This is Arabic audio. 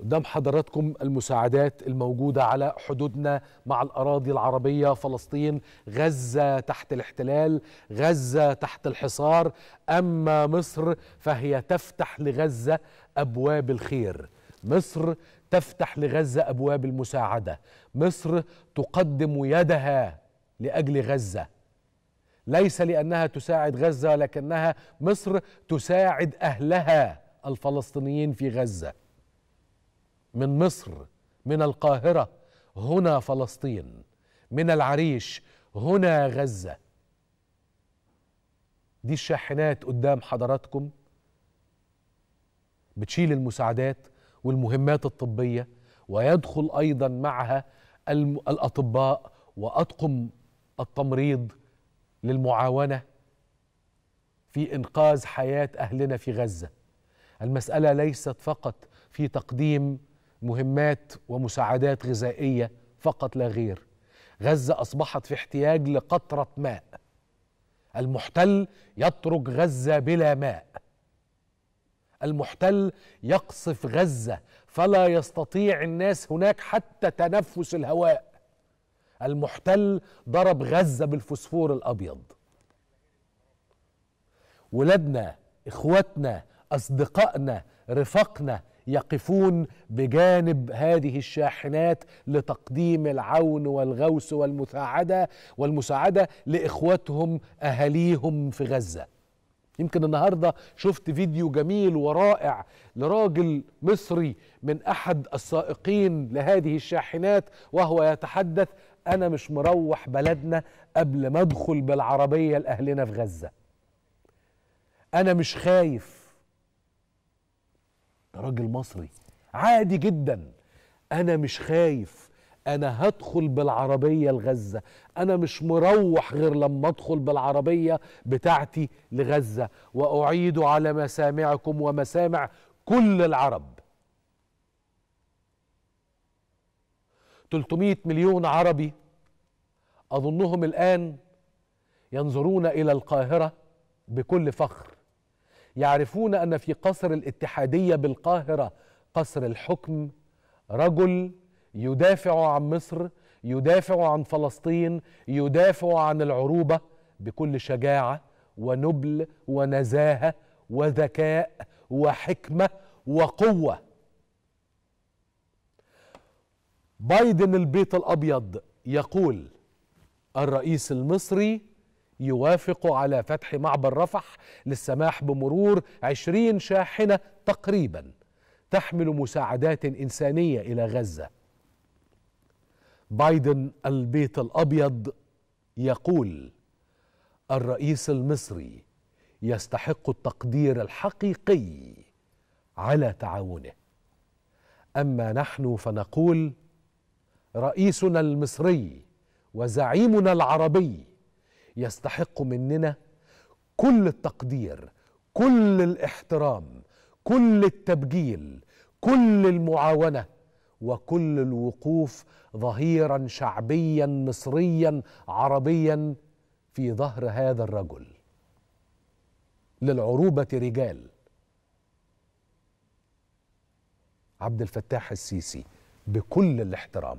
قدام حضراتكم المساعدات الموجودة على حدودنا مع الأراضي العربية فلسطين غزة تحت الاحتلال غزة تحت الحصار أما مصر فهي تفتح لغزة أبواب الخير مصر تفتح لغزة أبواب المساعدة مصر تقدم يدها لأجل غزة ليس لأنها تساعد غزة لكنها مصر تساعد أهلها الفلسطينيين في غزة من مصر من القاهره هنا فلسطين من العريش هنا غزه دي الشاحنات قدام حضراتكم بتشيل المساعدات والمهمات الطبيه ويدخل ايضا معها الاطباء واطقم التمريض للمعاونه في انقاذ حياه اهلنا في غزه المساله ليست فقط في تقديم مهمات ومساعدات غذائيه فقط لا غير غزه اصبحت في احتياج لقطره ماء المحتل يترك غزه بلا ماء المحتل يقصف غزه فلا يستطيع الناس هناك حتى تنفس الهواء المحتل ضرب غزه بالفسفور الابيض ولادنا اخواتنا اصدقائنا رفاقنا يقفون بجانب هذه الشاحنات لتقديم العون والغوث والمساعده والمساعده لاخوتهم اهاليهم في غزه يمكن النهارده شفت فيديو جميل ورائع لراجل مصري من احد السائقين لهذه الشاحنات وهو يتحدث انا مش مروح بلدنا قبل ما ادخل بالعربيه لاهلنا في غزه انا مش خايف ده راجل مصري عادي جدا انا مش خايف انا هدخل بالعربيه لغزه انا مش مروح غير لما ادخل بالعربيه بتاعتي لغزه واعيد على مسامعكم ومسامع كل العرب 300 مليون عربي اظنهم الان ينظرون الى القاهره بكل فخر يعرفون أن في قصر الاتحادية بالقاهرة قصر الحكم رجل يدافع عن مصر يدافع عن فلسطين يدافع عن العروبة بكل شجاعة ونبل ونزاهة وذكاء وحكمة وقوة بايدن البيت الأبيض يقول الرئيس المصري يوافق على فتح معبر رفح للسماح بمرور عشرين شاحنة تقريبا تحمل مساعدات إنسانية إلى غزة بايدن البيت الأبيض يقول الرئيس المصري يستحق التقدير الحقيقي على تعاونه أما نحن فنقول رئيسنا المصري وزعيمنا العربي يستحق مننا كل التقدير كل الاحترام كل التبجيل كل المعاونه وكل الوقوف ظهيرا شعبيا مصريا عربيا في ظهر هذا الرجل للعروبه رجال عبد الفتاح السيسي بكل الاحترام